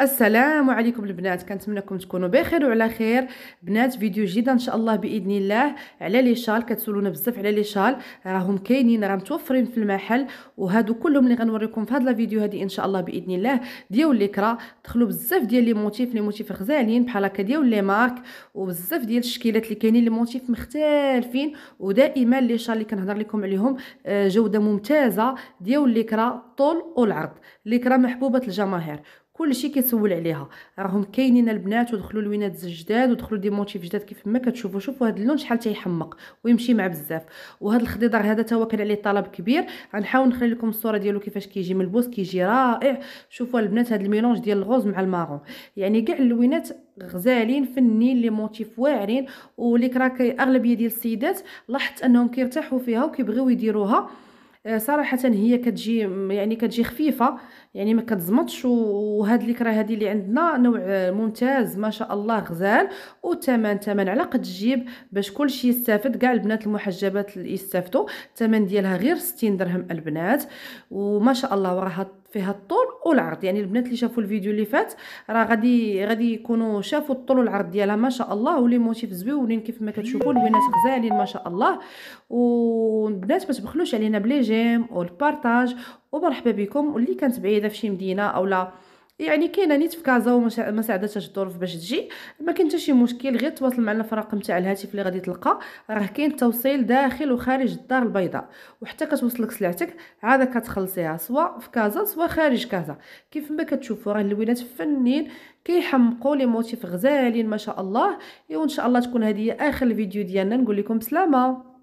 السلام عليكم البنات كنتمنىكم تكونوا بخير وعلى خير بنات فيديو جديد ان شاء الله باذن الله على لي شال كتسولونا بزاف على لي شال راهم كاينين راه متوفرين في المحل وهادو كلهم اللي غنوريكم في هاد لا فيديو هادي ان شاء الله باذن الله ديال ليكرا دخلوا بزاف ديال لي موتيف لي موتيف غزالين بحال هكا ديال لي مارك وبزاف ديال الشكيلات اللي كاينين لي موتيف مختلفين ودائما لي شال اللي كنهضر لكم عليهم آه، جوده ممتازه ديال ليكرا طول والعرض ليكرا محبوبه الجماهير كلشي كيسول عليها راهم كاينين البنات ودخلوا لوينات جداد ودخلوا دي موتيف جداد كيف ما كتشوفوا شوفوا هذا اللون شحال تيحمق ويمشي مع بزاف وهذا الخضيضر هذا تا هو كان عليه طلب كبير غنحاول نخلي لكم الصوره ديالو كيفاش كيجي ملبوس كيجي رائع شوفوا البنات هذا الميلونج ديال الغوز مع المارون يعني كاع اللوينات غزالين فنين لي موتيف واعرين وليك راه اغلبيه ديال السيدات لاحظت انهم كيرتاحوا فيها وكيبغيو يديروها آه، صراحه هي كتجي يعني كتجي خفيفه يعني ما كتزمطش وهاد الكره هذه اللي عندنا نوع آه، ممتاز ما شاء الله غزال وثمن ثمن على قد الجيب باش كلشي يستافد كاع البنات المحجبات اللي يستافدوا الثمن ديالها غير 60 درهم البنات وما شاء الله وراها فيها الطول والعرض يعني البنات اللي شافوا الفيديو اللي فات راه غادي غادي يكونوا شافوا الطول والعرض ديالها ما شاء الله ولي موتيف زويونين كيف ما كتشوفوا البنات غزالين ما شاء الله و البنات ما تبخلوش علينا بلي جيم والبارطاج ومرحبا بكم واللي كانت بعيده في شي مدينه اولا يعني كاينه نيت في كازا وما ساعدتهاش الظروف باش تجي ما كاين حتى شي مشكل غير تواصل معنا في الرقم تاع الهاتف اللي غادي تلقى راه كاين توصيل داخل وخارج الدار البيضاء وحتى كتوصلك سلعتك عاد كتخلصيها سواء في كازا سواء خارج كازا كيف ما كتشوفوا راه الولاد فنين كيحمقوا لي موتيف غزالين ما شاء الله وان شاء الله تكون هذه اخر الفيديو ديالنا نقول لكم بسلامه